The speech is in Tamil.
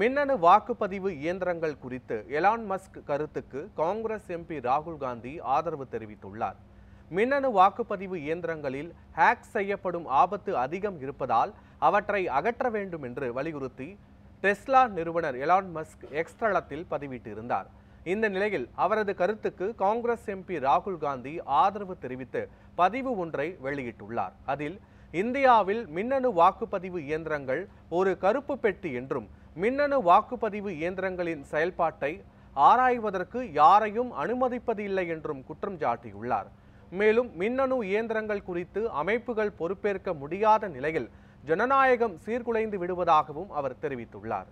மின்னணு வாக்குப்பதிவு இயந்திரங்கள் குறித்து எலான் மஸ்க் கருத்துக்கு காங்கிரஸ் எம்பி ராகுல் காந்தி ஆதரவு தெரிவித்துள்ளார் மின்னணு வாக்குப்பதிவு இயந்திரங்களில் ஹேக் செய்யப்படும் ஆபத்து அதிகம் இருப்பதால் அவற்றை அகற்ற வேண்டும் என்று வலியுறுத்தி டெஸ்லா நிறுவனர் எலான் மஸ்க் எக்ஸ்தளத்தில் பதிவிட்டிருந்தார் இந்த நிலையில் அவரது கருத்துக்கு காங்கிரஸ் எம்பி ராகுல் காந்தி ஆதரவு தெரிவித்து பதிவு ஒன்றை வெளியிட்டுள்ளார் அதில் இந்தியாவில் மின்னணு வாக்குப்பதிவு இயந்திரங்கள் ஒரு கருப்பு பெட்டி என்றும் மின்னணு வாக்குப்பதிவு இயந்திரங்களின் செயல்பாட்டை ஆராய்வதற்கு யாரையும் அனுமதிப்பதில்லை என்றும் குற்றம் சாட்டியுள்ளார் மேலும் மின்னணு இயந்திரங்கள் குறித்து அமைப்புகள் பொறுப்பேற்க முடியாத நிலையில் ஜனநாயகம் சீர்குலைந்து விடுவதாகவும் அவர் தெரிவித்துள்ளார்